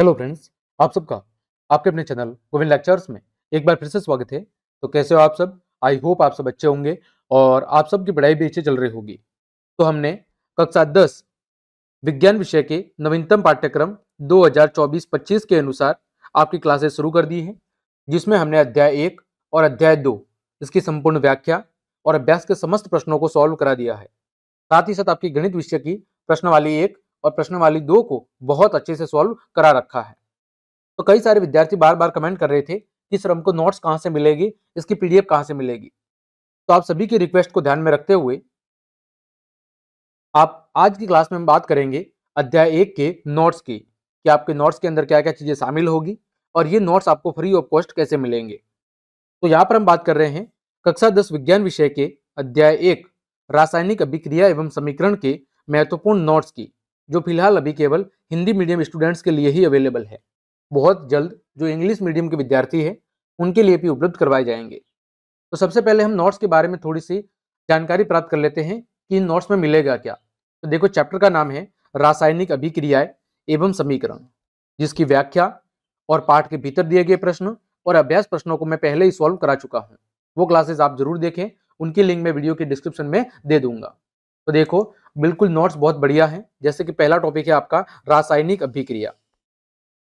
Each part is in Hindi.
हेलो फ्रेंड्स आप सबका आपके अपने चैनल गोविंद लेक्चर्स में एक बार फिर से स्वागत है तो कैसे हो आप सब आई होप आप सब अच्छे होंगे और आप सब की पढ़ाई भी अच्छी चल रही होगी तो हमने कक्षा दस विज्ञान विषय के नवीनतम पाठ्यक्रम 2024-25 के अनुसार आपकी क्लासेस शुरू कर दी है जिसमें हमने अध्याय एक और अध्याय दो इसकी संपूर्ण व्याख्या और अभ्यास के समस्त प्रश्नों को सॉल्व करा दिया है साथ ही साथ आपकी गणित विषय की वाली एक और प्रश्नवाली दो को बहुत अच्छे से सॉल्व करा रखा है तो कई सारे विद्यार्थी बार बार कमेंट कर रहे थे कि सर हमको नोट्स कहाँ से मिलेगी इसकी पीडीएफ कहाँ से मिलेगी तो आप सभी की रिक्वेस्ट को ध्यान में रखते हुए आप आज की क्लास में हम बात करेंगे अध्याय एक के नोट्स की कि आपके नोट्स के अंदर क्या क्या चीज़ें शामिल होगी और ये नोट्स आपको फ्री ऑफ कॉस्ट कैसे मिलेंगे तो यहाँ पर हम बात कर रहे हैं कक्षा दस विज्ञान विषय के अध्याय एक रासायनिक अभिक्रिया एवं समीकरण के महत्वपूर्ण नोट्स की जो फिलहाल अभी केवल हिंदी मीडियम स्टूडेंट्स के लिए ही अवेलेबल है बहुत जल्द जो इंग्लिश मीडियम के विद्यार्थी हैं उनके लिए भी उपलब्ध करवाए जाएंगे तो सबसे पहले हम नोट्स के बारे में थोड़ी सी जानकारी प्राप्त कर लेते हैं कि इन नोट्स में मिलेगा क्या तो देखो चैप्टर का नाम है रासायनिक अभिक्रियाएं एवं समीकरण जिसकी व्याख्या और पाठ के भीतर दिए गए प्रश्न और अभ्यास प्रश्नों को मैं पहले ही सॉल्व करा चुका हूँ वो क्लासेस आप जरूर देखें उनकी लिंक मैं वीडियो के डिस्क्रिप्शन में दे दूंगा तो देखो बिल्कुल नोट्स बहुत बढ़िया हैं जैसे कि पहला टॉपिक है आपका रासायनिक अभिक्रिया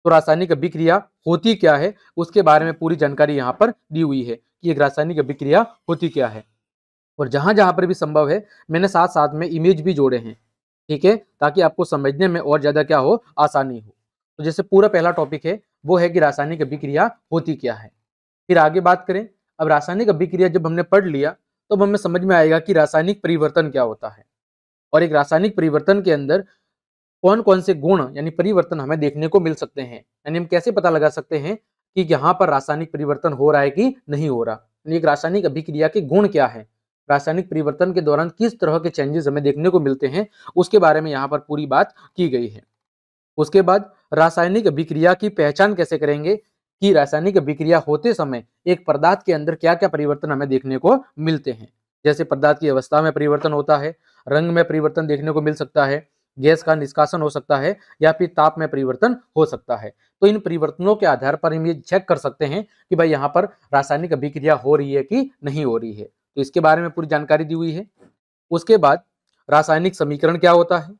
तो रासायनिक अभिक्रिया होती क्या है उसके बारे में पूरी जानकारी यहाँ पर दी हुई है कि एक रासायनिक अभिक्रिया होती क्या है और जहाँ जहाँ पर भी संभव है मैंने साथ साथ में इमेज भी जोड़े हैं ठीक है ताकि आपको समझने में और ज़्यादा क्या हो आसानी हो तो जैसे पूरा पहला टॉपिक है वो है कि रासायनिक अभिक्रिया होती क्या है फिर आगे बात करें अब रासायनिक अभिक्रिया जब हमने पढ़ लिया तो हमें समझ में आएगा कि रासायनिक परिवर्तन क्या होता है और एक रासायनिक परिवर्तन के अंदर कौन कौन से गुण यानी परिवर्तन हमें देखने को मिल सकते हैं यानी हम कैसे पता लगा सकते हैं कि यहाँ पर रासायनिक परिवर्तन हो रहा है कि नहीं हो रहा यानी एक रासायनिक अभिक्रिया के गुण क्या है रासायनिक परिवर्तन के दौरान किस तरह के चेंजेस हमें देखने को मिलते हैं उसके बारे में यहाँ पर पूरी बात की गई है उसके बाद रासायनिक अभिक्रिया की पहचान कैसे करेंगे कि रासायनिक अभिक्रिया होते समय एक पदार्थ के अंदर क्या क्या परिवर्तन हमें देखने को मिलते हैं जैसे पदार्थ की अवस्था में परिवर्तन होता है रंग में परिवर्तन देखने को मिल सकता है गैस का निष्कासन हो सकता है या फिर ताप में परिवर्तन हो सकता है तो इन परिवर्तनों के आधार पर हम ये चेक कर सकते हैं कि भाई यहाँ पर रासायनिक अभिक्रिया हो रही है कि नहीं हो रही है तो इसके बारे में पूरी जानकारी दी हुई है उसके बाद रासायनिक समीकरण क्या होता है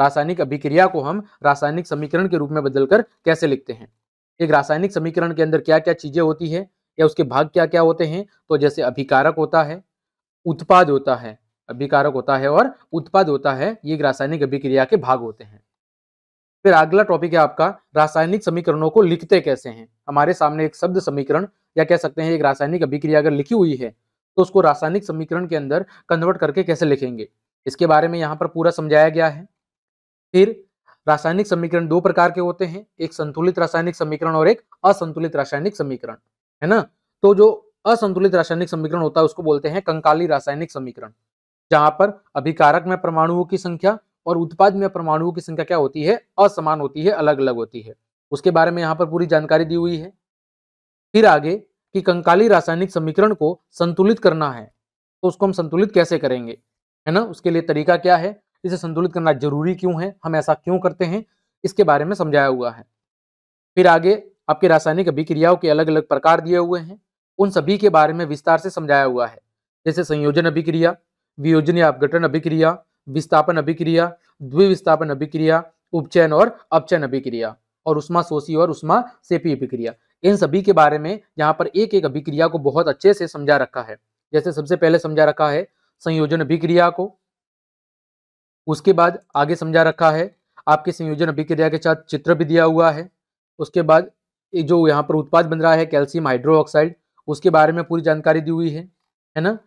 रासायनिक अभिक्रिया को हम रासायनिक समीकरण के रूप में बदलकर कैसे लिखते हैं एक रासायनिक समीकरण के अंदर क्या क्या चीजें होती है या उसके भाग क्या क्या होते हैं तो जैसे अभिकारक होता है उत्पाद होता है अभिकारक होता है और उत्पाद होता है ये रासायनिक अभिक्रिया के भाग होते हैं फिर अगला टॉपिक है आपका रासायनिक समीकरणों को लिखते कैसे हैं हमारे सामने एक शब्द समीकरण या कह सकते हैं एक रासायनिक अभिक्रिया अगर लिखी हुई है तो उसको रासायनिक समीकरण के अंदर कन्वर्ट करके कैसे लिखेंगे इसके बारे में यहाँ पर पूरा समझाया गया है फिर रासायनिक समीकरण दो प्रकार के होते हैं एक संतुलित रासायनिक समीकरण और एक असंतुलित रासायनिक समीकरण है ना तो जो असंतुलित रासायनिक समीकरण होता है उसको बोलते हैं कंकाली रासायनिक समीकरण जहां पर अभिकारक में परमाणुओं की संख्या और उत्पाद में परमाणुओं की संख्या क्या होती है असमान होती है अलग अलग होती है उसके बारे में यहाँ पर पूरी जानकारी दी हुई है फिर आगे कि कंकाली रासायनिक समीकरण को संतुलित करना है तो उसको हम संतुलित कैसे करेंगे है ना उसके लिए तरीका क्या है इसे संतुलित करना जरूरी क्यों है हम ऐसा क्यों करते हैं इसके बारे में समझाया हुआ है फिर आगे आपके रासायनिक अभिक्रियाओं के अलग अलग प्रकार दिए हुए हैं उन सभी के बारे में विस्तार से समझाया हुआ है जैसे संयोजन अभिक्रिया वियोजन या अपघटन अभिक्रिया विस्थापन अभिक्रिया द्विविस्थापन अभिक्रिया उपचयन और अपचयन अभिक्रिया और उष्मा शोषी और उष्मा सेपी अभिक्रिया इन सभी के बारे में यहाँ पर एक एक अभिक्रिया को बहुत अच्छे से समझा रखा है जैसे सबसे पहले समझा रखा है संयोजन अभिक्रिया को उसके बाद आगे समझा रखा है आपके संयोजन अभिक्रिया के साथ चित्र भी दिया हुआ है उसके बाद जो यहाँ पर उत्पाद बन रहा है कैल्शियम हाइड्रो ऑक्साइड उसके बारे में पूरी जानकारी दी हुई है है ना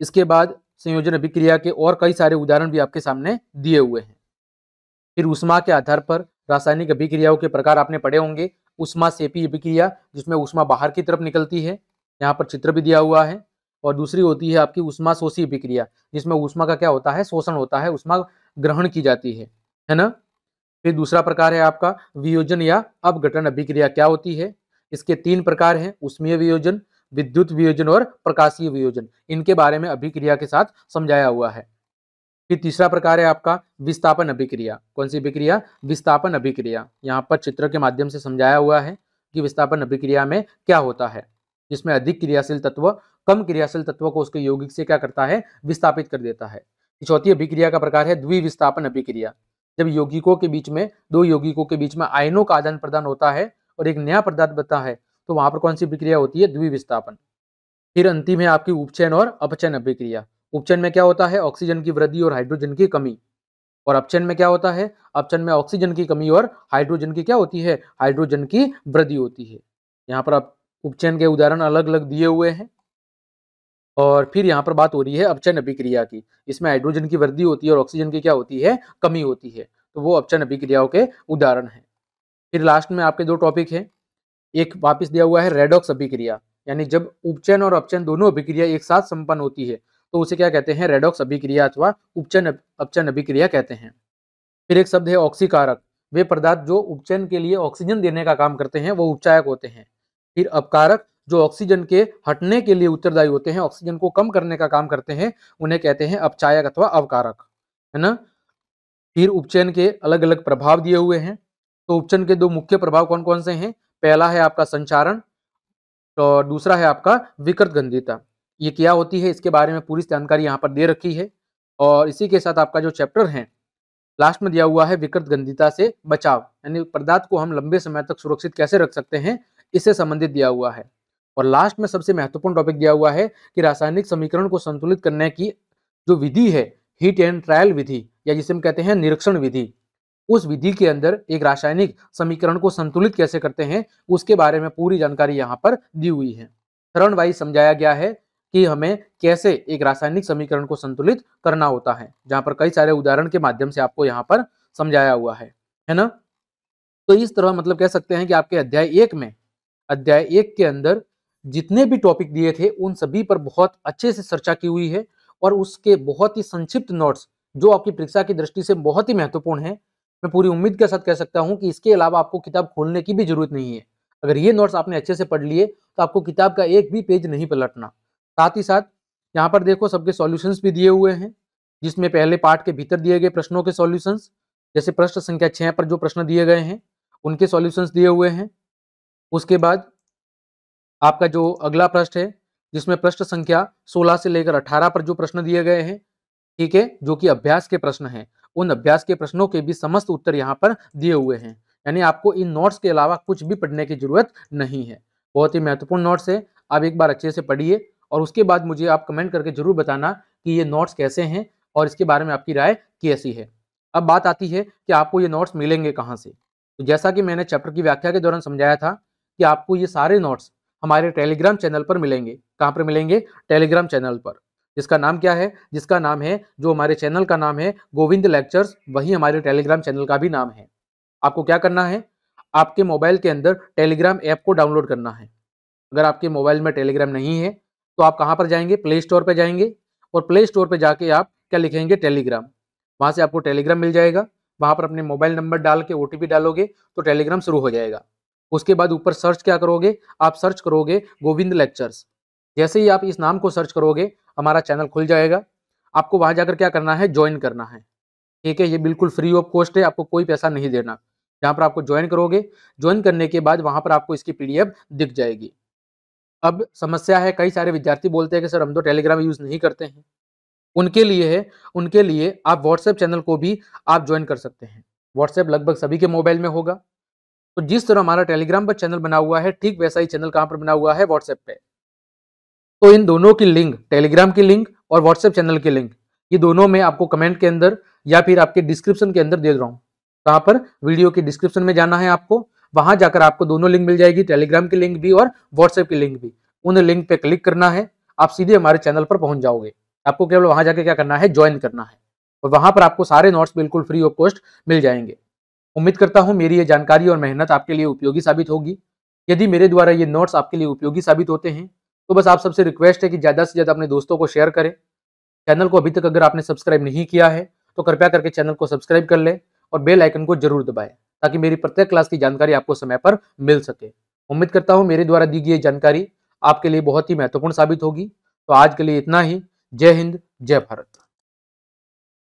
इसके बाद संयोजन अभिक्रिया के और कई सारे उदाहरण भी आपके सामने दिए हुए हैं फिर उष्मा के आधार पर रासायनिक अभिक्रियाओं के प्रकार आपने पढ़े होंगे उष्मा सेपी अभिक्रिया जिसमें उष्मा बाहर की तरफ निकलती है यहाँ पर चित्र भी दिया हुआ है और दूसरी होती है आपकी उष्मा शोषी अभिक्रिया जिसमें उष्मा का क्या होता है शोषण होता है उष्मा ग्रहण की जाती है है ना फिर दूसरा प्रकार है आपका वियोजन या अपघटन अभिक्रिया क्या होती है इसके तीन प्रकार हैं उष्मीय वियोजन विद्युत वियोजन और प्रकाशीय वियोजन इनके बारे में अभिक्रिया के साथ समझाया हुआ है फिर तीसरा प्रकार है आपका विस्थापन अभिक्रिया कौन सी अभिक्रिया विस्थापन अभिक्रिया यहाँ पर चित्र के माध्यम से समझाया हुआ है कि विस्थापन अभिक्रिया में क्या होता है जिसमें अधिक क्रियाशील तत्व कम क्रियाशील तत्व को उसके यौगिक से क्या करता है विस्थापित कर देता है तो चौथी अभिक्रिया का प्रकार है द्विविस्थापन अभिक्रिया जब यौगिकों के बीच में दो यौगिकों के बीच में आयनों का आदान प्रदान होता है और एक नया पदार्थ बनता है तो वहां पर कौन सी विक्रिया होती है द्विविस्थापन फिर अंतिम है आपकी उपचयन और अपचयन अभिक्रिया उपचयन में क्या होता है ऑक्सीजन की वृद्धि और हाइड्रोजन की कमी और अपचयन में क्या होता है अपचयन में ऑक्सीजन की कमी और हाइड्रोजन की क्या होती है हाइड्रोजन की वृद्धि होती है यहाँ पर आप उपचयन के उदाहरण अलग अलग दिए हुए हैं और फिर यहाँ पर बात हो रही है अपचयन अभिक्रिया की इसमें हाइड्रोजन की वृद्धि होती है और ऑक्सीजन की क्या होती है कमी होती है तो वो अपचयन अभिक्रियाओं के उदाहरण है फिर लास्ट में आपके दो टॉपिक हैं एक वापस दिया हुआ है रेडॉक्स अभिक्रिया यानी जब उपचयन और अपचयन दोनों अभिक्रिया एक साथ संपन्न होती है तो उसे क्या कहते हैं रेडॉक्स अभिक्रिया अथवा उपचयन अपचयन अभिक्रिया कहते हैं फिर एक शब्द है ऑक्सीकारक वे पदार्थ जो उपचयन के लिए ऑक्सीजन देने का काम करते हैं वो उपचायक होते हैं फिर अपकारक जो ऑक्सीजन के हटने के लिए उत्तरदायी होते हैं ऑक्सीजन को कम करने का काम करते हैं उन्हें कहते हैं अपचायक अथवा अवकारक है ना फिर उपचयन के अलग अलग प्रभाव दिए हुए हैं तो उपचयन के दो मुख्य प्रभाव कौन कौन से हैं पहला है आपका संचारण और दूसरा है आपका विकृत गंधिता ये क्या होती है इसके बारे में पूरी जानकारी यहाँ पर दे रखी है और इसी के साथ आपका जो चैप्टर है लास्ट में दिया हुआ है विकृत गंधिता से बचाव यानी पदार्थ को हम लंबे समय तक सुरक्षित कैसे रख सकते हैं इससे संबंधित दिया हुआ है और लास्ट में सबसे महत्वपूर्ण टॉपिक दिया हुआ है कि रासायनिक समीकरण को संतुलित करने की जो विधि है हीट एंड ट्रायल विधि या जिसे हम कहते हैं निरीक्षण विधि उस विधि के अंदर एक रासायनिक समीकरण को संतुलित कैसे करते हैं उसके बारे में पूरी जानकारी यहाँ पर दी हुई है चरण वाइज समझाया गया है कि हमें कैसे एक रासायनिक समीकरण को संतुलित करना होता है जहां पर कई सारे उदाहरण के माध्यम से आपको यहाँ पर समझाया हुआ है है ना तो इस तरह मतलब कह सकते हैं कि आपके अध्याय एक में अध्याय एक के अंदर जितने भी टॉपिक दिए थे उन सभी पर बहुत अच्छे से चर्चा की हुई है और उसके बहुत ही संक्षिप्त नोट्स जो आपकी परीक्षा की दृष्टि से बहुत ही महत्वपूर्ण है मैं पूरी उम्मीद के साथ कह सकता हूँ कि इसके अलावा आपको किताब खोलने की भी जरूरत नहीं है अगर ये नोट्स आपने अच्छे से पढ़ लिए तो आपको किताब का एक भी पेज नहीं पलटना साथ ही साथ यहाँ पर देखो सबके सॉल्यूशंस भी दिए हुए हैं जिसमें पहले पार्ट के भीतर दिए गए प्रश्नों के सॉल्यूशंस जैसे प्रश्न संख्या छः पर जो प्रश्न दिए गए हैं उनके सॉल्यूशंस दिए हुए हैं उसके बाद आपका जो अगला प्रश्न है जिसमें प्रश्न संख्या सोलह से लेकर अठारह पर जो प्रश्न दिए गए हैं ठीक है जो कि अभ्यास के प्रश्न हैं उन अभ्यास के प्रश्नों के भी समस्त उत्तर यहाँ पर दिए हुए हैं यानी आपको इन नोट्स के अलावा कुछ भी पढ़ने की जरूरत नहीं है बहुत ही महत्वपूर्ण नोट्स है आप एक बार अच्छे से पढ़िए और उसके बाद मुझे आप कमेंट करके जरूर बताना कि ये नोट्स कैसे हैं और इसके बारे में आपकी राय कैसी है अब बात आती है कि आपको ये नोट्स मिलेंगे कहाँ से तो जैसा कि मैंने चैप्टर की व्याख्या के दौरान समझाया था कि आपको ये सारे नोट्स हमारे टेलीग्राम चैनल पर मिलेंगे कहाँ पर मिलेंगे टेलीग्राम चैनल पर जिसका नाम क्या है जिसका नाम है जो हमारे चैनल का नाम है गोविंद लेक्चर्स वही हमारे टेलीग्राम चैनल का भी नाम है आपको क्या करना है आपके मोबाइल के अंदर टेलीग्राम ऐप को डाउनलोड करना है अगर आपके मोबाइल में टेलीग्राम नहीं है तो आप कहाँ पर जाएंगे प्ले स्टोर पर जाएंगे और प्ले स्टोर पर जाके आप क्या लिखेंगे टेलीग्राम वहाँ से आपको टेलीग्राम मिल जाएगा वहाँ पर अपने मोबाइल नंबर डाल के ओ डालोगे तो टेलीग्राम शुरू हो जाएगा उसके बाद ऊपर सर्च क्या करोगे आप सर्च करोगे गोविंद लेक्चर्स जैसे ही आप इस नाम को सर्च करोगे हमारा चैनल खुल जाएगा आपको वहां जाकर क्या करना है ज्वाइन करना है ठीक है ये बिल्कुल फ्री ऑफ कॉस्ट है आपको कोई पैसा नहीं देना जहाँ पर आपको ज्वाइन करोगे ज्वाइन करने के बाद वहां पर आपको इसकी पी दिख जाएगी अब समस्या है कई सारे विद्यार्थी बोलते हैं कि सर हम तो टेलीग्राम यूज नहीं करते हैं उनके लिए है उनके लिए आप व्हाट्सएप चैनल को भी आप ज्वाइन कर सकते हैं व्हाट्सएप लगभग सभी के मोबाइल में होगा तो जिस तरह हमारा टेलीग्राम पर चैनल बना हुआ है ठीक वैसा ही चैनल कहाँ पर बना हुआ है व्हाट्सएप पे तो इन दोनों की लिंक टेलीग्राम की लिंक और व्हाट्सएप चैनल की लिंक ये दोनों में आपको कमेंट के अंदर या फिर आपके डिस्क्रिप्शन के अंदर दे रहा हूँ कहाँ तो पर वीडियो के डिस्क्रिप्शन में जाना है आपको वहां जाकर आपको दोनों लिंक मिल जाएगी टेलीग्राम की लिंक भी और व्हाट्सएप की लिंक भी उन लिंक पे क्लिक करना है आप सीधे हमारे चैनल पर पहुंच जाओगे आपको केवल वहां जाके क्या करना है ज्वाइन करना है और वहां पर आपको सारे नोट्स बिल्कुल फ्री ऑफ कॉस्ट मिल जाएंगे उम्मीद करता हूँ मेरी ये जानकारी और मेहनत आपके लिए उपयोगी साबित होगी यदि मेरे द्वारा ये नोट्स आपके लिए उपयोगी साबित होते हैं तो बस आप सबसे रिक्वेस्ट है कि ज़्यादा से ज़्यादा अपने दोस्तों को शेयर करें चैनल को अभी तक अगर आपने सब्सक्राइब नहीं किया है तो कृपया करके चैनल को सब्सक्राइब कर लें और बेल आइकन को जरूर दबाएं ताकि मेरी प्रत्येक क्लास की जानकारी आपको समय पर मिल सके उम्मीद करता हूँ मेरे द्वारा दी गई जानकारी आपके लिए बहुत ही महत्वपूर्ण साबित होगी तो आज के लिए इतना ही जय हिंद जय भारत